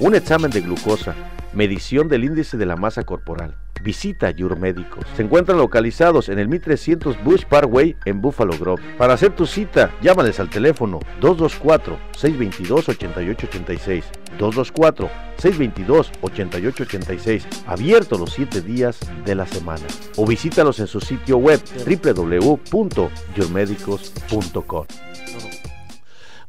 un examen de glucosa, medición del índice de la masa corporal. Visita Your Médicos. Se encuentran localizados en el 1300 Bush Parkway en Buffalo Grove. Para hacer tu cita, llámales al teléfono 224-622-8886. 224-622-8886. Abierto los 7 días de la semana. O visítalos en su sitio web www.yourmedicos.com.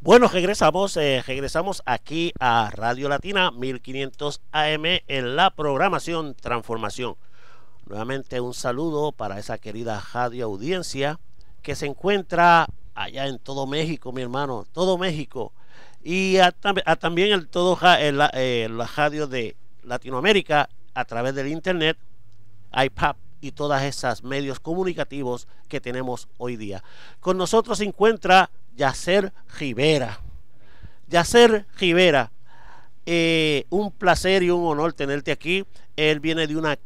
Bueno, regresamos, eh, regresamos aquí a Radio Latina 1500 AM en la programación Transformación. Nuevamente un saludo para esa querida radio audiencia que se encuentra allá en todo México, mi hermano, todo México. Y también el todo el, eh, eh, la radio de Latinoamérica a través del Internet, iPad y todas esas medios comunicativos que tenemos hoy día. Con nosotros se encuentra Yacer Rivera. Yacer Rivera, eh, un placer y un honor tenerte aquí. Él viene de una,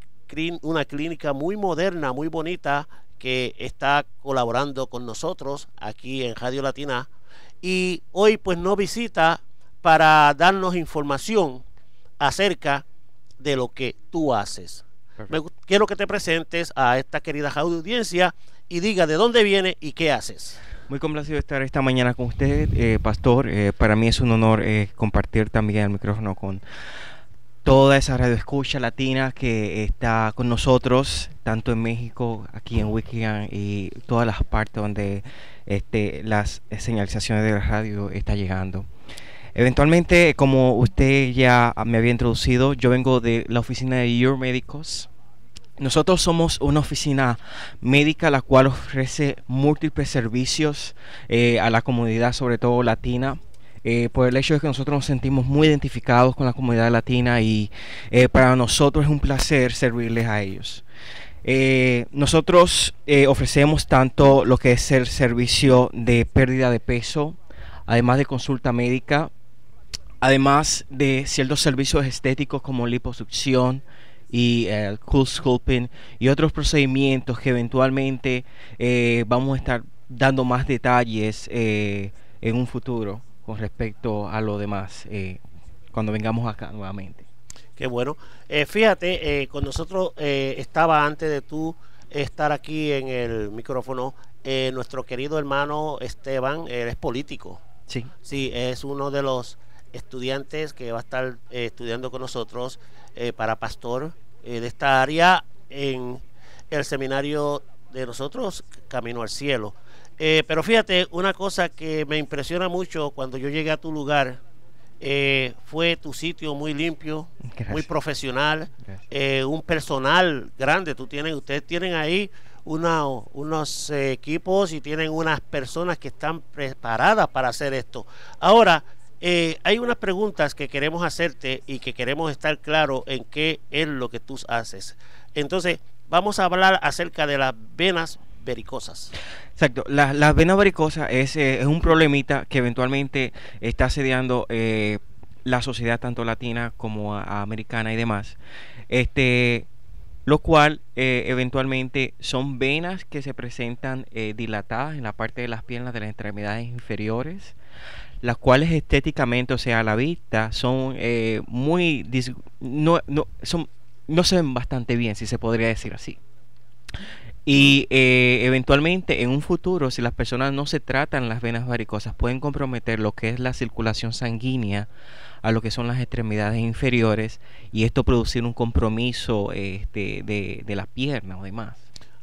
una clínica muy moderna, muy bonita, que está colaborando con nosotros aquí en Radio Latina. Y hoy pues nos visita para darnos información acerca de lo que tú haces. quiero que te presentes a esta querida audiencia y diga de dónde viene y qué haces. Muy complacido estar esta mañana con usted, eh, Pastor. Eh, para mí es un honor eh, compartir también el micrófono con toda esa radio escucha latina que está con nosotros, tanto en México, aquí en Wikian y todas las partes donde este, las señalizaciones de la radio está llegando. Eventualmente, como usted ya me había introducido, yo vengo de la oficina de Your Médicos nosotros somos una oficina médica la cual ofrece múltiples servicios eh, a la comunidad, sobre todo latina. Eh, por el hecho de que nosotros nos sentimos muy identificados con la comunidad latina y eh, para nosotros es un placer servirles a ellos. nosotros ofrecemos tanto lo que es el servicio de pérdida de peso, además de consulta médica, además de ciertos servicios estéticos como liposucción, y el eh, cool sculpting y otros procedimientos que eventualmente eh, vamos a estar dando más detalles eh, en un futuro con respecto a lo demás cuando vengamos acá nuevamente. Qué bueno. fíjate, con nosotros estaba antes de tú estar aquí en el micrófono nuestro querido hermano Esteban, es político. Sí. Sí, es uno de los estudiantes que va a estar estudiando con nosotros para pastor eh, de esta área en el seminario de nosotros, Camino al Cielo. Eh, pero fíjate, una cosa que me impresiona mucho cuando yo llegué a tu lugar eh, fue tu sitio muy limpio, muy profesional, un personal grande. Tú tienes, ustedes tienen ahí unos equipos y tienen unas personas que están preparadas para hacer esto. Ahora, eh, hay unas preguntas que queremos hacerte y que queremos estar claro en qué es lo que tú haces. Entonces, vamos a hablar acerca de las venas vericosas Exacto, las venas vericosas es, eh, es, un problemita que eventualmente está asediando eh, la sociedad tanto latina como americana y demás. Este, lo cual eventualmente son venas que se presentan dilatadas en la parte de las piernas de las extremidades inferiores, las cuales estéticamente, o sea, a la vista, son eh, muy... No, no, se ven bastante bien, si se podría decir así. Y eh, eventualmente en un futuro, si las personas no se tratan las venas varicosas, pueden comprometer lo que es la circulación sanguínea a lo que son las extremidades inferiores y esto producir un compromiso este, de, de, piernas o demás.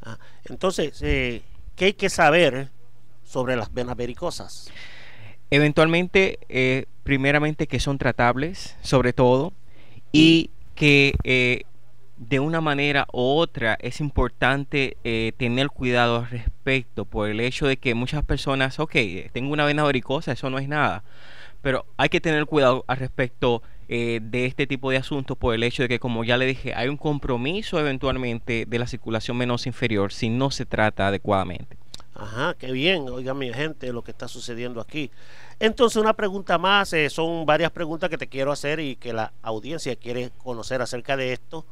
Ah, entonces, eh, ¿qué hay que saber sobre las venas varicosas? Eventualmente, eh, primeramente que son tratables, sobre todo, y que eh, de una manera u otra es importante eh, tener cuidado al respecto por el hecho de que muchas personas, ok, tengo una vena varicosa, eso no es nada, pero hay que tener cuidado al respecto de este tipo de asuntos por el hecho de que, como ya le dije, hay un compromiso eventualmente de la circulación menos inferior si no se trata adecuadamente. Ajá, qué bien, oiga mi gente, lo que está sucediendo aquí. Entonces, una pregunta más, eh, son varias preguntas que te quiero hacer y que la audiencia quiere conocer acerca de esto.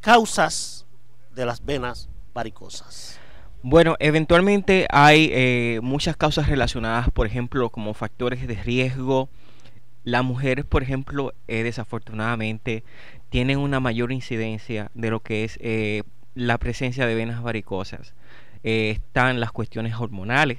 Causas de las venas varicosas. Bueno, eventualmente hay eh, muchas causas relacionadas, por ejemplo, como factores de riesgo. Las mujeres, por ejemplo, eh, desafortunadamente tienen una mayor incidencia de lo que es la presencia de venas varicosas. Eh, están las cuestiones hormonales,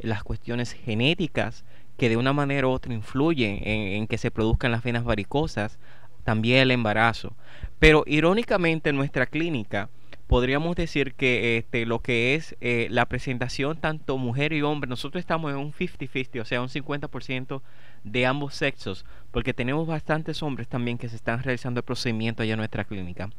las cuestiones genéticas, que de una manera u otra influyen en, que se produzcan las venas varicosas, también el embarazo. Pero irónicamente en nuestra clínica podríamos decir que este, lo que es eh, la presentación tanto mujer y hombre, nosotros estamos en un 50-50, o sea, un 50% de ambos sexos, porque tenemos bastantes hombres también que se están realizando el procedimiento allá en nuestra clínica.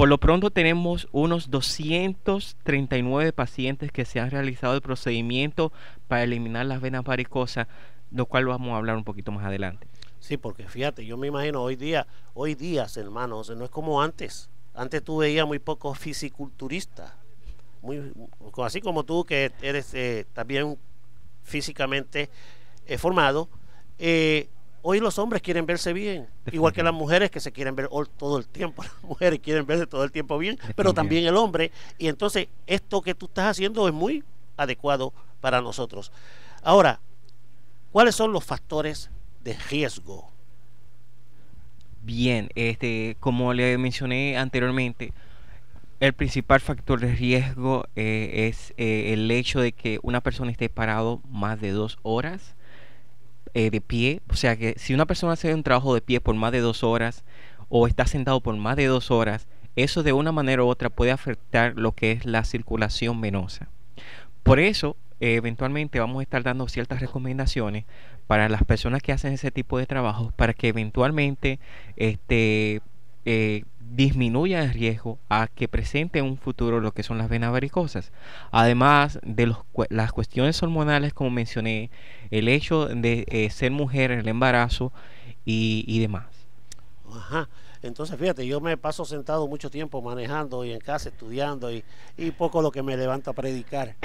Por lo pronto tenemos unos 239 pacientes que se han realizado el procedimiento para eliminar las venas varicosas, lo cual vamos a hablar un poquito más adelante. Sí, porque fíjate, yo me imagino hoy día, hoy día, hermanos, no es como antes. Antes tú veías muy pocos fisiculturistas, muy, así como tú que eres eh, también físicamente eh, formado. Eh, Hoy los hombres quieren verse bien, igual que las mujeres que se quieren ver todo el tiempo. Las mujeres quieren verse todo el tiempo bien, pero también el hombre. Y entonces esto que tú estás haciendo es muy adecuado para nosotros. Ahora, ¿cuáles son los factores de riesgo? Bien, este, como le mencioné anteriormente, el principal factor de riesgo eh, es eh, el hecho de que una persona esté parado más de dos horas eh, de pie. O sea que si una persona hace un trabajo de pie por más de dos horas o está sentado por más de dos horas, eso de una manera u otra puede afectar lo que es la circulación venosa. Por eso, eventualmente vamos a estar dando ciertas recomendaciones para las personas que hacen ese tipo de trabajos para que eventualmente este, eh, disminuya el riesgo a que presente en un futuro lo que son las venas varicosas. Además de las cuestiones hormonales, como mencioné, el hecho de eh, ser mujer, en el embarazo y, y demás. Ajá. Entonces, fíjate, yo me paso sentado mucho tiempo manejando y en casa estudiando y, y poco lo que me levanto a predicar.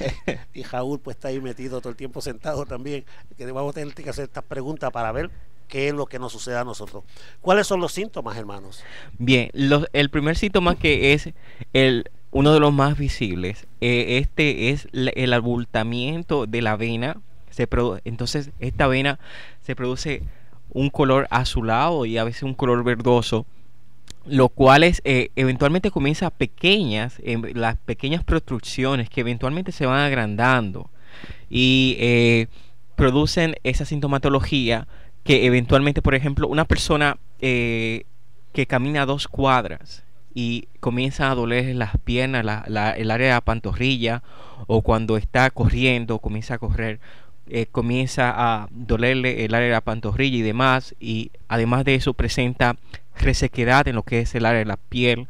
y Jaúl pues está ahí metido todo el tiempo sentado también, que vamos a tener que hacer estas preguntas para ver qué es lo que nos sucede a nosotros. ¿Cuáles son los síntomas, hermanos? Bien, el primer síntoma que es el uno de los más visibles, eh, este es el abultamiento de la vena entonces esta vena se produce un color azulado y a veces un color verdoso lo cual es, eh, eventualmente comienza pequeñas, em, las pequeñas protrucciones que eventualmente se van agrandando y eh, producen esa sintomatología que eventualmente, por ejemplo, una persona eh, que camina dos cuadras y comienza a doler las piernas, el área de la pantorrilla, o cuando está corriendo, comienza a correr, eh, comienza a dolerle el área de la pantorrilla y demás. Y además de eso presenta resequedad en lo que es el área de la piel.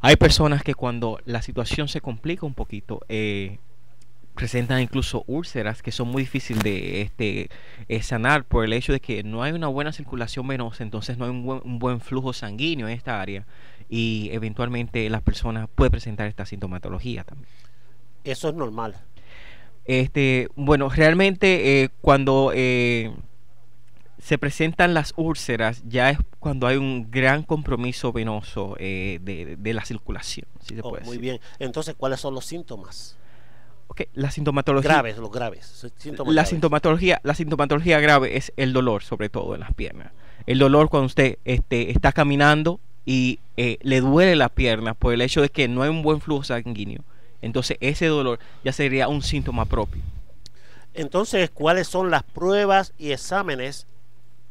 Hay personas que cuando la situación se complica un poquito, eh, presentan incluso úlceras que son muy difíciles de este, eh, sanar por el hecho de que no hay una buena circulación venosa, entonces no hay un buen, flujo sanguíneo en esta área y eventualmente las personas puede presentar esta sintomatología también. Eso es normal. Este, bueno, realmente eh, cuando eh, se presentan las úlceras, ya es cuando hay un gran compromiso venoso eh, de, la circulación. Oh, muy bien. Entonces, ¿cuáles son los síntomas? Okay. La sintomatología. Graves, los graves. la, Sintomatología, la sintomatología grave es el dolor, sobre todo en las piernas. El dolor cuando usted este, está caminando y le duele la pierna por el hecho de que no hay un buen flujo sanguíneo. Entonces ese dolor ya sería un síntoma propio. Entonces, ¿cuáles son las pruebas y exámenes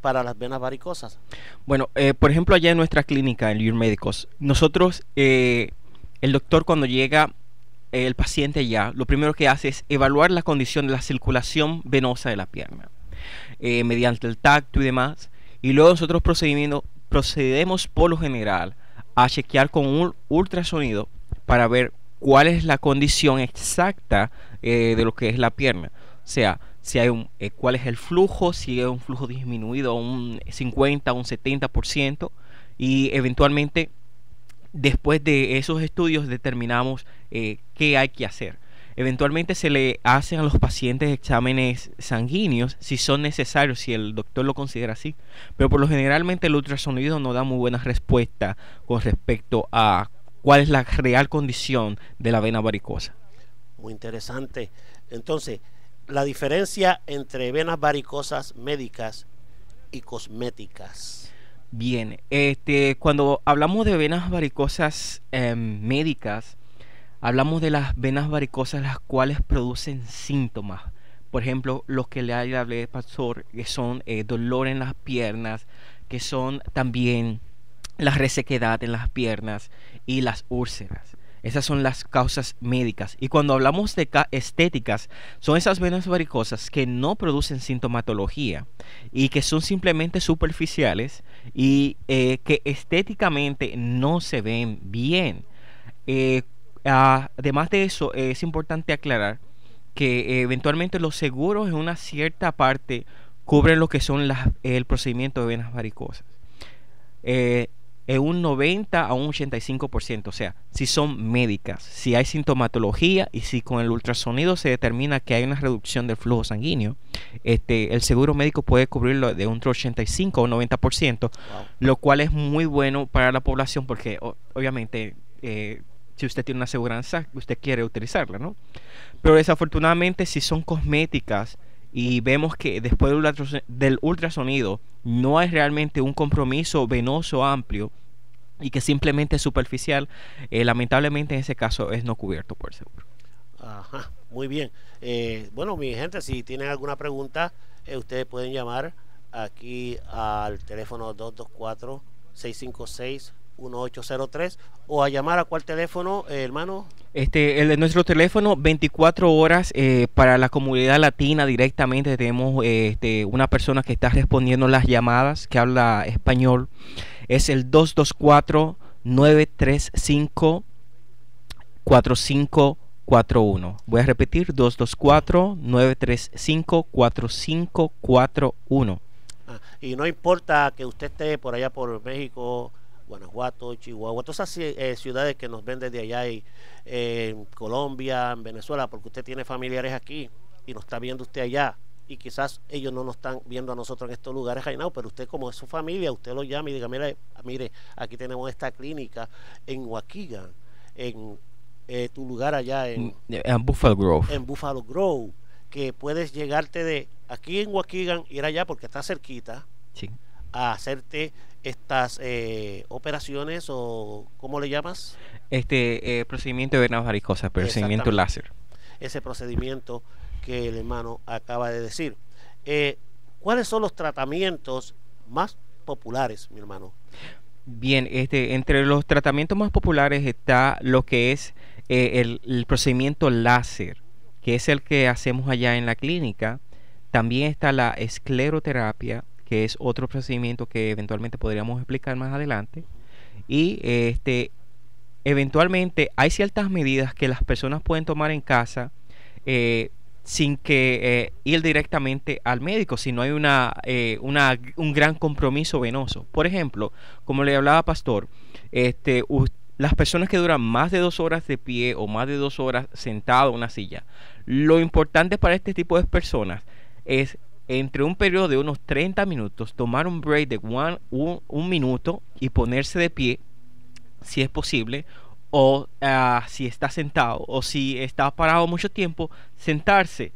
para las venas varicosas? Bueno, eh, por ejemplo, allá en nuestra clínica, en Médicos, nosotros, eh, el doctor cuando llega eh, el paciente ya, lo primero que hace es evaluar la condición de la circulación venosa de la pierna, mediante el tacto y demás. Y luego nosotros procedemos por lo general a chequear con un ultrasonido para ver cuál es la condición exacta eh, de lo que es la pierna. O sea, si hay un, eh, cuál es el flujo, si es un flujo disminuido un 50, un 70%, y eventualmente después de esos estudios determinamos eh, qué hay que hacer. Eventualmente se le hacen a los pacientes exámenes sanguíneos si son necesarios, si el doctor lo considera así. Pero por lo generalmente el ultrasonido no da muy buenas respuestas con respecto a cuál es la real condición de la vena varicosa. Muy interesante. Entonces, la diferencia entre venas varicosas médicas y cosméticas. Bien, este, cuando hablamos de venas varicosas em, médicas, hablamos de las venas varicosas las cuales producen síntomas. Por ejemplo, los que le hablé, pastor, que son eh, dolor en las piernas, que son también la resequedad en las piernas y las úlceras. Esas son las causas médicas. Y cuando hablamos de estéticas, son esas venas varicosas que no producen sintomatología y que son simplemente superficiales y eh, que estéticamente no se ven bien. Eh, además de eso, es importante aclarar que eh, eventualmente los seguros en una cierta parte cubren lo que son las, el procedimiento de venas varicosas en un 90 a un 85%, o sea, si son médicas, si hay sintomatología y si con el ultrasonido se determina que hay una reducción del flujo sanguíneo, este, el seguro médico puede cubrirlo de un 85 o un 90%, ciento, lo cual es muy bueno para la población porque obviamente eh, si usted tiene una aseguranza, usted quiere utilizarla, ¿no? Pero desafortunadamente si son cosméticas, y vemos que después del ultrasonido no es realmente un compromiso venoso amplio y que simplemente es superficial, eh, lamentablemente en ese caso es no cubierto por seguro. Ajá, muy bien. Eh, bueno, mi gente, si tienen alguna pregunta, eh, ustedes pueden llamar aquí al teléfono 224 656 1803 o a llamar a cuál teléfono, eh, hermano? Este, el de nuestro teléfono 24 horas eh, para la comunidad latina directamente tenemos eh, este, una persona que está respondiendo las llamadas que habla español es el 224 935 4541. Voy a repetir 224 935 4541. Ah, y no importa que usted esté por allá por México, Guanajuato, Chihuahua, todas esas eh, ciudades que nos ven desde allá en eh, Colombia, en Venezuela, porque usted tiene familiares aquí y nos está viendo usted allá y quizás ellos no nos están viendo a nosotros en estos lugares, pero usted como es su familia, usted lo llama y diga, mire, mire aquí tenemos esta clínica en Huaquiga, en eh, tu lugar allá mm, en, Buffalo Grove. En Buffalo Grove, que puedes llegarte de aquí en Waukegan, ir allá porque está cerquita, a hacerte estas eh, operaciones o cómo le llamas este eh, procedimiento de verano varicosas procedimiento láser ese procedimiento que el hermano acaba de decir eh, cuáles son los tratamientos más populares mi hermano bien este entre los tratamientos más populares está lo que es el procedimiento láser que es el que hacemos allá en la clínica también está la escleroterapia que es otro procedimiento que eventualmente podríamos explicar más adelante. Y este, eventualmente hay ciertas medidas que las personas pueden tomar en casa eh, sin que eh, ir directamente al médico, si no hay eh, una, un gran compromiso venoso. Por ejemplo, como le hablaba Pastor, este, las personas que duran más de dos horas de pie o más de dos horas sentado en una silla, lo importante para este tipo de personas es entre un periodo de unos 30 minutos, tomar un break de un, minuto y ponerse de pie, si es posible, o ah, si está sentado, o si está parado mucho tiempo, sentarse.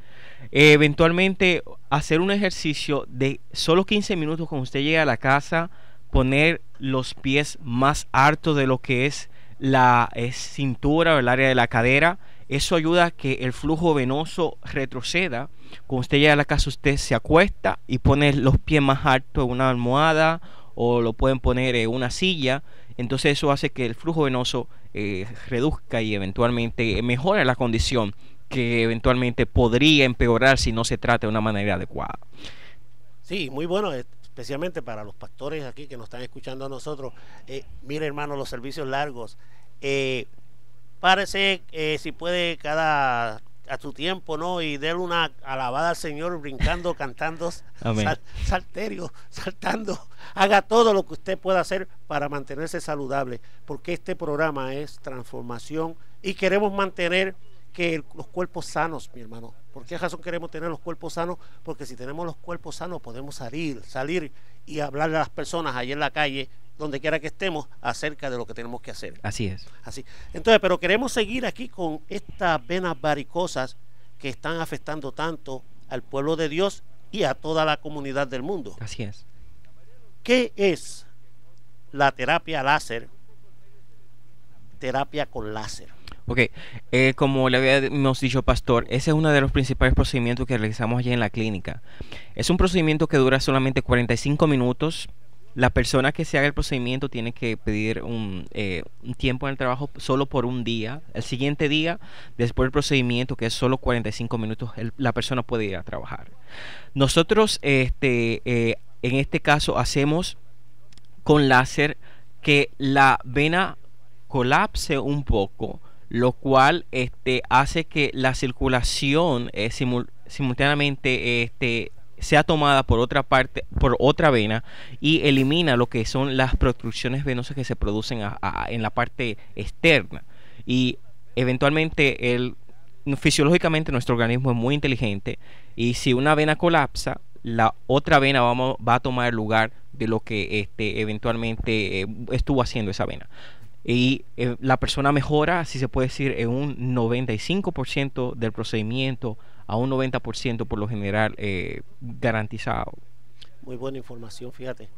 eventualmente hacer un ejercicio de solo 15 minutos cuando usted llegue a la casa, poner los pies más altos de lo que es la cintura o el área de la cadera eso ayuda a que el flujo venoso retroceda. Cuando usted llega a la casa, usted se acuesta y pone los pies más altos en una almohada o lo pueden poner en una silla. Entonces eso hace que el flujo venoso eh, reduzca y eventualmente mejora la condición que eventualmente podría empeorar si no se trata de una manera adecuada. Sí, muy bueno, especialmente para los pastores aquí que nos están escuchando a nosotros. Eh, mire hermano, los servicios largos. Eh, Párese, eh, si puede, cada a su tiempo, ¿no? Y déle una alabada al Señor brincando, cantando, salterio, saltando. Haga todo lo que usted pueda hacer para mantenerse saludable, porque este programa es transformación y queremos mantener que los cuerpos sanos, mi hermano. ¿Por qué razón queremos tener los cuerpos sanos? Porque si tenemos los cuerpos sanos podemos salir, salir y hablarle a las personas allí en la calle donde quiera que estemos, acerca de lo que tenemos que hacer. Así es. Así. Entonces, pero queremos seguir aquí con estas venas varicosas que están afectando tanto al pueblo de Dios y a toda la comunidad del mundo. Así es. ¿Qué es la terapia láser? Terapia con láser. Ok, eh, como le habíamos dicho, Pastor, ese es uno de los principales procedimientos que realizamos allí en la clínica. Es un procedimiento que dura solamente 45 minutos la persona que se haga el procedimiento tiene que pedir eh, un, tiempo en el trabajo solo por un día. El siguiente día, después del procedimiento, que es solo 45 minutos, la persona puede ir a trabajar. Nosotros, este, eh, en este caso, hacemos con láser que la vena colapse un poco, lo cual este, hace que la circulación eh, simultáneamente este, sea tomada por otra parte, por otra vena y elimina lo que son las protrusiones venosas que se producen en la parte externa. Y eventualmente el fisiológicamente nuestro organismo es muy inteligente y si una vena colapsa, la otra vena va a tomar lugar de lo que este, eventualmente eh, estuvo haciendo esa vena. Y eh, la persona mejora, si se puede decir, en un 95% del procedimiento a un 90% por lo general eh, garantizado. Muy buena información, fíjate.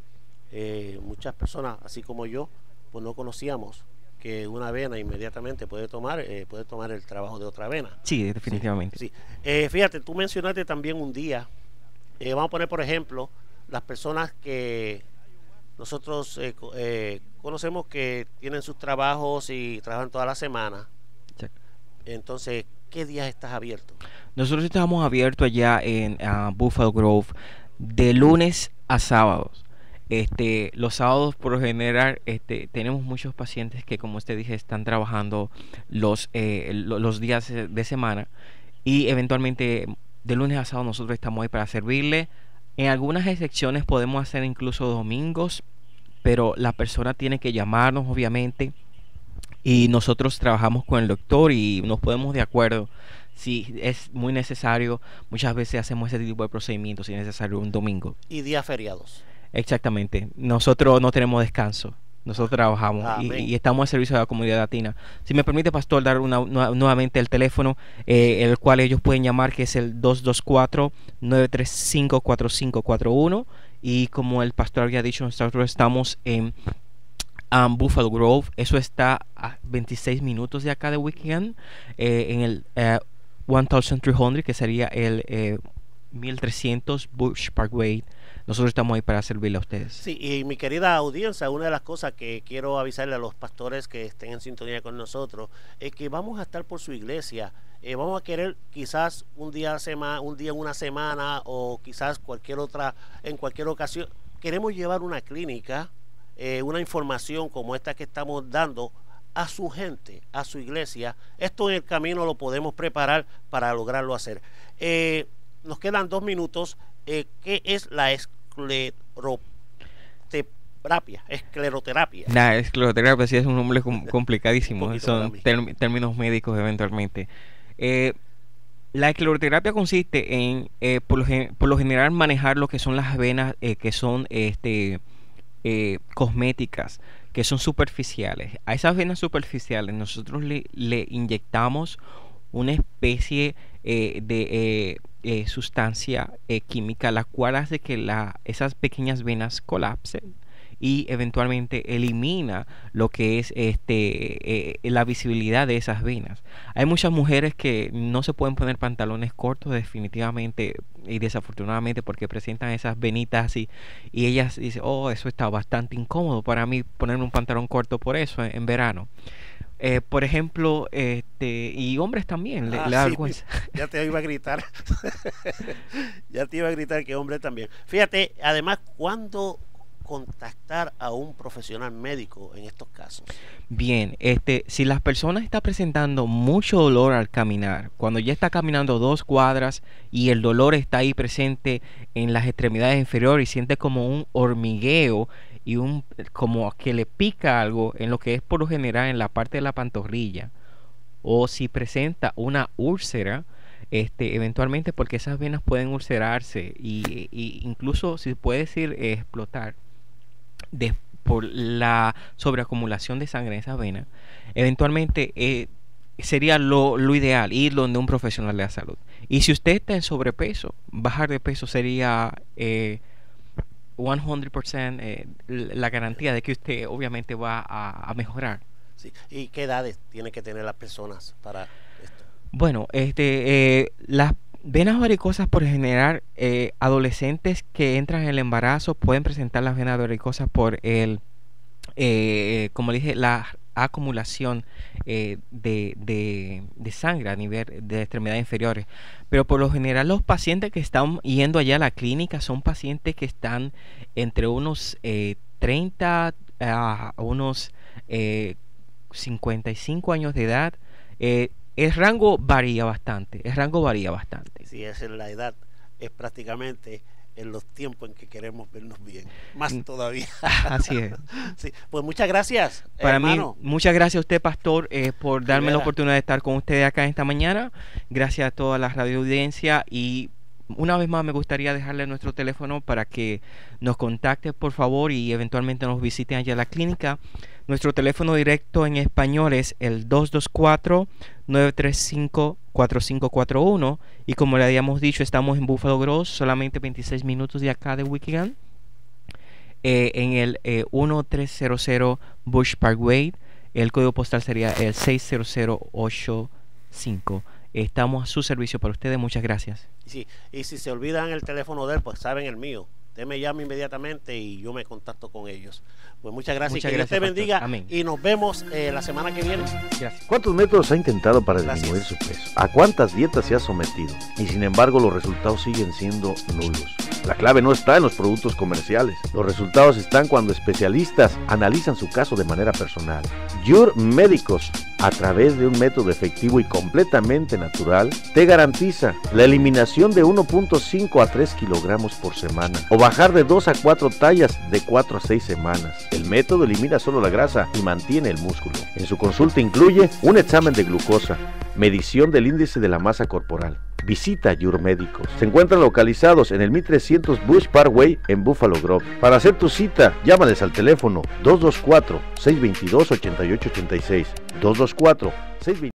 Eh, muchas personas, así como yo, pues no conocíamos que una vena inmediatamente puede tomar eh, puede tomar el trabajo de otra vena. Sí, definitivamente. Sí, fíjate, tú mencionaste también un día, vamos a poner por ejemplo, las personas que nosotros conocemos que tienen sus trabajos y trabajan toda la semana. Entonces, ¿qué días estás abierto? Nosotros estamos abiertos allá en ah, Buffalo Grove de lunes a sábados. Este, los sábados por general este, tenemos muchos pacientes que como usted dije están trabajando los, eh, los días de semana y eventualmente de lunes a sábado nosotros estamos ahí para servirle. En algunas excepciones podemos hacer incluso domingos, pero la persona tiene que llamarnos obviamente y nosotros trabajamos con el doctor y nos podemos de acuerdo sí es muy necesario. Muchas veces hacemos ese tipo de procedimientos si es necesario un domingo. Y días feriados. Exactamente. Nosotros no tenemos descanso. Nosotros trabajamos y, estamos al servicio de la comunidad latina. Si me permite, Pastor, dar una, nuevamente el teléfono, eh, el cual ellos pueden llamar, que es el 224-935-4541. Y como el pastor había dicho, nosotros estamos en um, Buffalo Grove. Eso está a 26 minutos de acá de Weekend, eh, en el eh, 1300, que sería el eh, 1300 Bush Parkway. Nosotros estamos ahí para servirle a ustedes. Sí, y mi querida audiencia, una de las cosas que quiero avisarle a los pastores que estén en sintonía con nosotros es que vamos a estar por su iglesia. Eh, vamos a querer quizás un día semana, un día una semana o quizás cualquier otra en cualquier ocasión queremos llevar una clínica, eh, una información como esta que estamos dando a su gente, a su iglesia. Esto en el camino lo podemos preparar para lograrlo hacer. Eh, nos quedan dos minutos. Eh, ¿Qué es la escleroterapia? Escleroterapia. La escleroterapia sí es un nombre complicadísimo. Son términos médicos eventualmente. Eh, la escleroterapia consiste en, por lo, general, manejar lo que son las venas que son este, cosméticas que son superficiales. A esas venas superficiales nosotros le, inyectamos una especie eh, de eh, eh, sustancia química, la cual hace que esas pequeñas venas colapsen y eventualmente elimina lo que es este, eh, eh, la visibilidad de esas venas. Hay muchas mujeres que no se pueden poner pantalones cortos definitivamente y desafortunadamente porque presentan esas venitas así y ellas dicen, oh, eso está bastante incómodo para mí ponerme un pantalón corto por eso en, verano. Eh, por ejemplo, este, y hombres también, le, ah, Ya te iba a gritar. ya te iba a gritar que hombres también. Fíjate, además, cuando contactar a un profesional médico en estos casos? Bien, este, si la persona está presentando mucho dolor al caminar, cuando ya está caminando dos cuadras y el dolor está ahí presente en las extremidades inferiores y siente como un hormigueo y un como que le pica algo en lo que es por lo general en la parte de la pantorrilla o si presenta una úlcera, este, eventualmente porque esas venas pueden ulcerarse y, incluso si puede decir eh, explotar por la sobreacumulación de sangre en esa vena, eventualmente eh, sería lo, ideal ir donde un profesional de la salud. Y si usted está en sobrepeso, bajar de peso sería eh, 100% eh, la garantía de que usted obviamente va a, mejorar. ¿Y qué edades tiene que tener las personas para esto? Bueno, este, eh, las venas varicosas por generar eh, adolescentes que entran en el embarazo pueden presentar las venas varicosas por el, eh, como dije, la acumulación eh, de, sangre a nivel de extremidades inferiores. Pero por lo general los pacientes que están yendo allá a la clínica son pacientes que están entre unos 30 eh, a unos 55 años de edad el rango varía bastante, el rango varía bastante. Sí, es en la edad, es prácticamente en los tiempos en que queremos vernos bien, más mm. todavía. Así es. Pues muchas gracias. Para hermano. mí, muchas gracias a usted, Pastor, eh, por darme la oportunidad de estar con ustedes acá esta mañana. Gracias a toda la radio audiencia y una vez más me gustaría dejarle nuestro teléfono para que nos contacte, por favor, y eventualmente nos visiten allá a la clínica nuestro teléfono directo en español es el 224-935-4541 y como le habíamos dicho, estamos en Buffalo Gross, solamente 26 minutos de acá de Wikigan, eh, en el eh, 1300 Bush Parkway. El código postal sería el 60085. Estamos a su servicio para ustedes. Muchas gracias. Sí, y si se olvidan el teléfono de él, pues saben el mío. Usted me llama inmediatamente y yo me contacto con ellos. Pues muchas gracias. que Dios te bendiga. Amén. Y nos vemos eh, la semana que viene. Gracias. ¿Cuántos métodos ha intentado para disminuir su peso? ¿A cuántas dietas se ha sometido? Y sin embargo, los resultados siguen siendo nulos. La clave no está en los productos comerciales. Los resultados están cuando especialistas analizan su caso de manera personal. Your Médicos a través de un método efectivo y completamente natural, te garantiza la eliminación de 1.5 a 3 kilogramos por semana o bajar de 2 a 4 tallas de 4 a 6 semanas. El método elimina solo la grasa y mantiene el músculo. En su consulta incluye un examen de glucosa, medición del índice de la masa corporal. Visita Your Médicos. Se encuentran localizados en el 1300 Bush Parkway en Buffalo Grove. Para hacer tu cita, llámales al teléfono 224 622 8886 224 204 620